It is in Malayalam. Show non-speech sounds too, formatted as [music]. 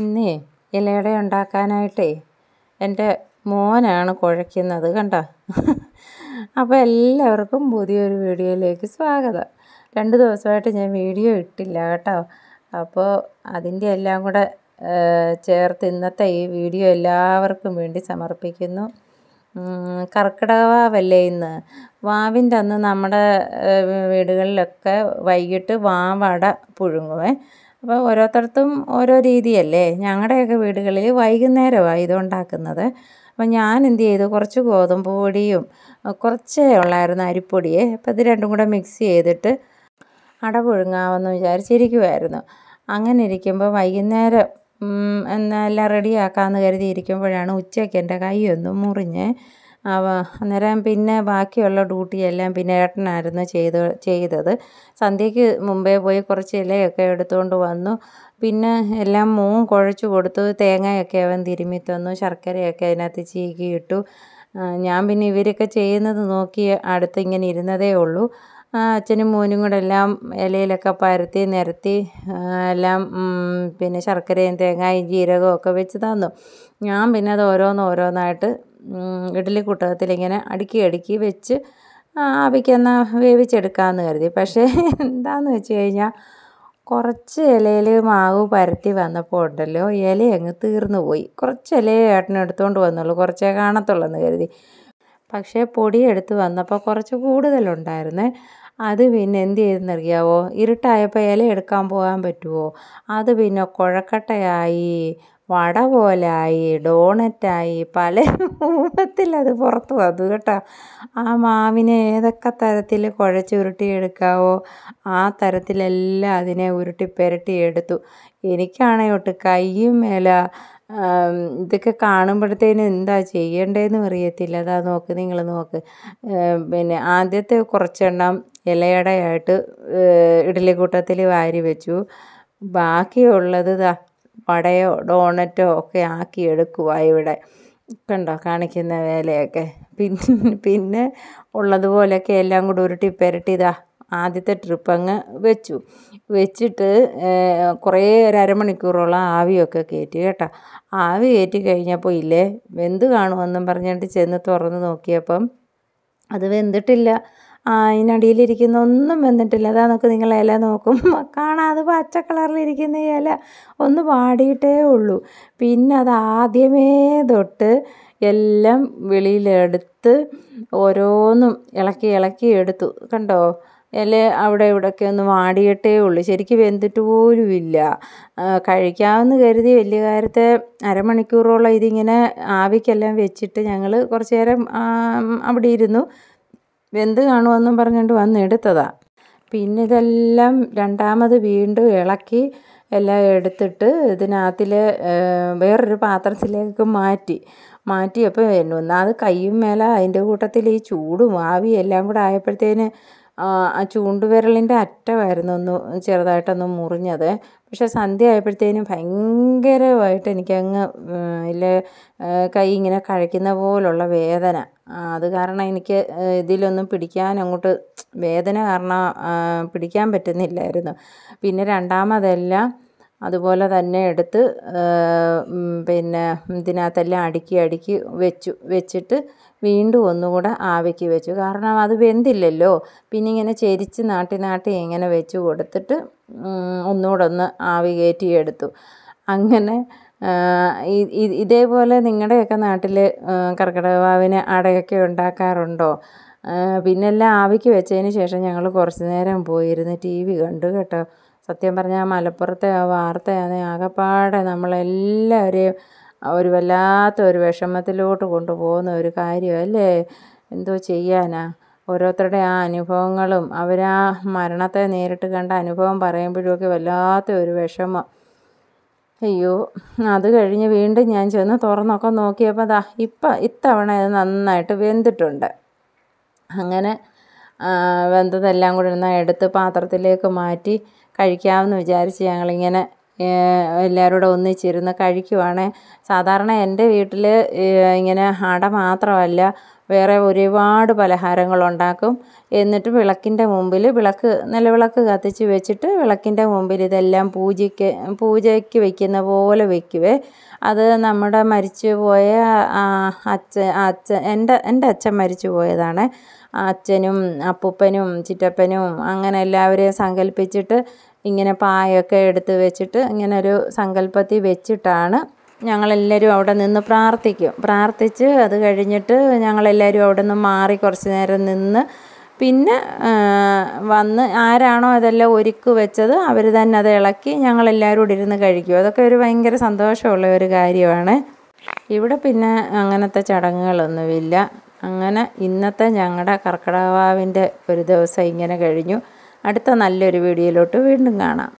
ഇന്ന് ഇലയട ഉണ്ടാക്കാനായിട്ടേ എൻ്റെ മോനാണ് കുഴയ്ക്കുന്നത് കണ്ടോ അപ്പോൾ എല്ലാവർക്കും പുതിയൊരു വീഡിയോയിലേക്ക് സ്വാഗതം രണ്ട് ദിവസമായിട്ട് ഞാൻ വീഡിയോ ഇട്ടില്ല കേട്ടോ അപ്പോൾ അതിൻ്റെ എല്ലാം കൂടെ ചേർത്ത് ഇന്നത്തെ ഈ വീഡിയോ എല്ലാവർക്കും വേണ്ടി സമർപ്പിക്കുന്നു കർക്കിടകവാവല്ലേ ഇന്ന് വാവിൻ്റെ അന്ന് നമ്മുടെ വീടുകളിലൊക്കെ വൈകിട്ട് വാവട പുഴുങ്ങുവേ അപ്പോൾ ഓരോരുത്തർക്കും ഓരോ രീതിയല്ലേ ഞങ്ങളുടെയൊക്കെ വീടുകളിൽ വൈകുന്നേരമാണ് ഇതുണ്ടാക്കുന്നത് അപ്പോൾ അപ്പം ഞാൻ എന്ത് ചെയ്തു കുറച്ച് ഗോതമ്പ് പൊടിയും കുറച്ചേ ഉള്ളായിരുന്നു അരിപ്പൊടിയെ അപ്പം ഇത് രണ്ടും കൂടെ മിക്സ് ചെയ്തിട്ട് അട പുഴുങ്ങാമെന്ന് വിചാരിച്ചിരിക്കുമായിരുന്നു അങ്ങനെ ഇരിക്കുമ്പോൾ വൈകുന്നേരം എല്ലാം റെഡിയാക്കാമെന്ന് കരുതിയിരിക്കുമ്പോഴാണ് ഉച്ചയ്ക്ക് എൻ്റെ ഒന്ന് മുറിഞ്ഞ് അന്നേരം പിന്നെ ബാക്കിയുള്ള ഡ്യൂട്ടിയെല്ലാം പിന്നെ ഏട്ടനായിരുന്നു ചെയ്ത് ചെയ്തത് സന്ധ്യയ്ക്ക് മുമ്പേ പോയി കുറച്ച് ഇലയൊക്കെ എടുത്തുകൊണ്ട് വന്നു പിന്നെ എല്ലാം മോൻ കുഴച്ചു കൊടുത്തു തേങ്ങയൊക്കെ അവൻ തിരുമ്മി തന്നു ശർക്കരയൊക്കെ അതിനകത്ത് ചീകിയിട്ടു ഞാൻ പിന്നെ ഇവരൊക്കെ ചെയ്യുന്നത് നോക്കി അടുത്ത് ഇങ്ങനെ ഇരുന്നതേ ഉള്ളൂ അച്ഛനും മോനും കൂടെ എല്ലാം ഇലയിലൊക്കെ പരത്തി നിരത്തി എല്ലാം പിന്നെ ശർക്കരയും തേങ്ങയും ജീരകവും ഒക്കെ വെച്ച് തന്നു ഞാൻ പിന്നെ അത് ഓരോന്ന് ഓരോന്നായിട്ട് ഇഡ്ഡലി കൂട്ടത്തിൽ ഇങ്ങനെ അടുക്കി അടുക്കി വെച്ച് ആവിക്കെന്നാൽ വേവിച്ചെടുക്കാമെന്ന് കരുതി പക്ഷേ [laughs] എന്താണെന്ന് വെച്ച് കഴിഞ്ഞാൽ കുറച്ച് ഇലയിൽ മാവ് പരത്തി വന്നപ്പോൾ ഉണ്ടല്ലോ ഇല അങ്ങ് തീർന്നു പോയി കുറച്ച് ഇലയെ ഏട്ടനെടുത്തുകൊണ്ട് വന്നുള്ളൂ കുറച്ചേ കാണത്തുള്ളൂ എന്ന് കരുതി പക്ഷേ പൊടി എടുത്ത് വന്നപ്പോൾ കുറച്ച് കൂടുതലുണ്ടായിരുന്നേ അത് പിന്നെ എന്ത് ചെയ്തെന്നറിയാവോ ഇരുട്ടായപ്പോൾ ഇല എടുക്കാൻ പോകാൻ പറ്റുമോ അത് പിന്നെ കുഴക്കട്ടയായി വട പോലായി ഡോണറ്റായി പല അത് പുറത്ത് വന്നു കേട്ടോ ആ മാവിനെ ഏതൊക്കെ തരത്തിൽ കുഴച്ച് ഉരുട്ടിയെടുക്കാവോ ആ തരത്തിലെല്ലാം അതിനെ ഉരുട്ടി പുരട്ടിയെടുത്തു എനിക്കാണെ ഒട്ട് കയ്യും മേല ഇതൊക്കെ കാണുമ്പോഴത്തേന് എന്താ ചെയ്യേണ്ടതെന്ന് അറിയത്തില്ല അതാ നോക്ക് നിങ്ങൾ നോക്ക് പിന്നെ ആദ്യത്തെ കുറച്ചെണ്ണം ഇലയടയായിട്ട് ഇഡ്ഡലി കൂട്ടത്തിൽ വാരി വെച്ചു ബാക്കിയുള്ളത് വടയോ ഡോണറ്റോ ഒക്കെ ആക്കി എടുക്കുക ഇവിടെ കണ്ടോ കാണിക്കുന്ന വേലയൊക്കെ പിന്നെ പിന്നെ ഉള്ളതുപോലെയൊക്കെ എല്ലാം കൂടെ ഉരുട്ടി പെരട്ടിതാ ഇതാ ആദ്യത്തെ ട്രിപ്പ് അങ്ങ് വെച്ചു വെച്ചിട്ട് കുറേ ഒരു അരമണിക്കൂറോളം ആവിയൊക്കെ കയറ്റി കേട്ടോ ആവി കയറ്റി കഴിഞ്ഞപ്പോൾ ഇല്ലേ വെന്ത് കാണുമെന്നും പറഞ്ഞിട്ട് ചെന്ന് തുറന്ന് നോക്കിയപ്പം അത് വെന്തിട്ടില്ല അതിനടിയിലിരിക്കുന്ന ഒന്നും വന്നിട്ടില്ല ദാ നോക്ക് നിങ്ങൾ ഇല നോക്കുമ്പോൾ [laughs] കാണാതെ പച്ച കളറിലിരിക്കുന്ന ഇല ഒന്ന് വാടിയിട്ടേ ഉള്ളൂ പിന്നെ അത് ആദ്യമേ തൊട്ട് എല്ലാം വെളിയിലെടുത്ത് ഓരോന്നും ഇളക്കി ഇളക്കി എടുത്തു കണ്ടോ ഇല അവിടെ ഇവിടെയൊക്കെ ഒന്ന് വാടിയിട്ടേ ഉള്ളൂ ശരിക്കും വെന്തിട്ട് പോലും ഇല്ല കഴിക്കാമെന്ന് കരുതി വലിയ കാര്യത്തെ അരമണിക്കൂറോളം ഇതിങ്ങനെ ആവിക്കെല്ലാം വെച്ചിട്ട് ഞങ്ങൾ കുറച്ച് നേരം അവിടെ ഇരുന്നു വെന്ത് കാണുമെന്നും പറഞ്ഞുകൊണ്ട് വന്ന് പിന്നെ ഇതെല്ലാം രണ്ടാമത് വീണ്ടും ഇളക്കി എല്ലാം എടുത്തിട്ട് ഇതിനകത്തിൽ വേറൊരു പാത്രത്തിലേക്ക് മാറ്റി മാറ്റിയപ്പോൾ ഒന്നാമത് കയ്യും മേലെ അതിൻ്റെ കൂട്ടത്തിൽ ഈ ചൂടും ആവിയും എല്ലാം കൂടെ ആയപ്പോഴത്തേന് ആ ചൂണ്ടുവിരലിൻ്റെ അറ്റമായിരുന്നു ഒന്ന് ചെറുതായിട്ടൊന്ന് മുറിഞ്ഞത് പക്ഷേ സന്ധ്യ ആയപ്പോഴത്തേനും ഭയങ്കരമായിട്ട് എനിക്കങ്ങ് ഇല്ല കൈ ഇങ്ങനെ കഴിക്കുന്ന പോലുള്ള വേദന അത് കാരണം എനിക്ക് ഇതിലൊന്നും പിടിക്കാൻ അങ്ങോട്ട് വേദന കാരണം പിടിക്കാൻ പറ്റുന്നില്ലായിരുന്നു പിന്നെ രണ്ടാമതെല്ലാം അതുപോലെ തന്നെ എടുത്ത് പിന്നെ ഇതിനകത്തെല്ലാം അടുക്കി അടുക്കി വെച്ചു വെച്ചിട്ട് വീണ്ടും ഒന്നുകൂടെ ആവിക്ക് വെച്ചു കാരണം അത് വെന്തില്ലല്ലോ പിന്നെ ഇങ്ങനെ ചെരിച്ച് നാട്ടി നാട്ടി ഇങ്ങനെ വെച്ച് കൊടുത്തിട്ട് ഒന്നുകൂടെ ഒന്ന് ആവി കയറ്റിയെടുത്തു അങ്ങനെ ഇതേപോലെ നിങ്ങളുടെയൊക്കെ നാട്ടിൽ കർക്കിടകവാവിന് അടയൊക്കെ ഉണ്ടാക്കാറുണ്ടോ പിന്നെ എല്ലാം ആവിക്ക് വെച്ചതിന് ശേഷം ഞങ്ങൾ കുറച്ച് നേരം പോയിരുന്ന് ടി വി കണ്ടു കേട്ടോ സത്യം പറഞ്ഞാൽ മലപ്പുറത്തെ ആ വാർത്തയാണ് ആകെപ്പാടെ നമ്മളെല്ലാവരെയും ഒരു വല്ലാത്ത ഒരു വിഷമത്തിലോട്ട് കൊണ്ടുപോകുന്ന ഒരു കാര്യമല്ലേ എന്തോ ചെയ്യാനാ ഓരോരുത്തരുടെ ആ അനുഭവങ്ങളും അവരാ മരണത്തെ നേരിട്ട് കണ്ട അനുഭവം പറയുമ്പോഴുമൊക്കെ വല്ലാത്ത ഒരു വിഷമം അയ്യോ അത് കഴിഞ്ഞ് വീണ്ടും ഞാൻ ചെന്ന് തുറന്നൊക്കെ നോക്കിയപ്പോൾ ദാ ഇപ്പം ഇത്തവണ ഇത് നന്നായിട്ട് വെന്തിട്ടുണ്ട് അങ്ങനെ വെന്തതെല്ലാം കൂടെ ഒന്ന് എടുത്ത് പാത്രത്തിലേക്ക് മാറ്റി കഴിക്കാമെന്ന് വിചാരിച്ച് ഞങ്ങളിങ്ങനെ എല്ലാവരും കൂടെ ഒന്നിച്ചിരുന്ന് കഴിക്കുവാണ് സാധാരണ എൻ്റെ വീട്ടിൽ ഇങ്ങനെ അട മാത്രമല്ല വേറെ ഒരുപാട് ഉണ്ടാക്കും എന്നിട്ട് വിളക്കിൻ്റെ മുമ്പിൽ വിളക്ക് നിലവിളക്ക് കത്തിച്ച് വെച്ചിട്ട് വിളക്കിൻ്റെ മുമ്പിൽ ഇതെല്ലാം പൂജയ്ക്ക് പൂജയ്ക്ക് വെക്കുന്ന പോലെ വെക്കുവേ അത് നമ്മുടെ മരിച്ചു പോയ അച്ഛൻ അച്ഛൻ എൻ്റെ എൻ്റെ അച്ഛൻ മരിച്ചു പോയതാണ് അച്ഛനും അപ്പൂപ്പനും ചിറ്റപ്പനും അങ്ങനെ എല്ലാവരെയും സങ്കല്പിച്ചിട്ട് ഇങ്ങനെ പായൊക്കെ എടുത്ത് വെച്ചിട്ട് ഇങ്ങനെ ഒരു സങ്കല്പത്തിൽ വെച്ചിട്ടാണ് ഞങ്ങളെല്ലാവരും അവിടെ നിന്ന് പ്രാർത്ഥിക്കും പ്രാർത്ഥിച്ച് അത് കഴിഞ്ഞിട്ട് ഞങ്ങളെല്ലാവരും അവിടെ നിന്ന് മാറി കുറച്ച് നേരം നിന്ന് പിന്നെ വന്ന് ആരാണോ അതെല്ലാം ഒരുക്കു വെച്ചത് അവർ തന്നെ അത് ഇളക്കി ഞങ്ങളെല്ലാവരും കൂടി ഇരുന്ന് കഴിക്കും അതൊക്കെ ഒരു ഭയങ്കര സന്തോഷമുള്ള ഒരു കാര്യമാണ് ഇവിടെ പിന്നെ അങ്ങനത്തെ ചടങ്ങുകളൊന്നുമില്ല അങ്ങനെ ഇന്നത്തെ ഞങ്ങളുടെ കർക്കിടകാവിൻ്റെ ഒരു ദിവസം ഇങ്ങനെ കഴിഞ്ഞു അടുത്ത നല്ലൊരു വീഡിയോയിലോട്ട് വീണ്ടും കാണാം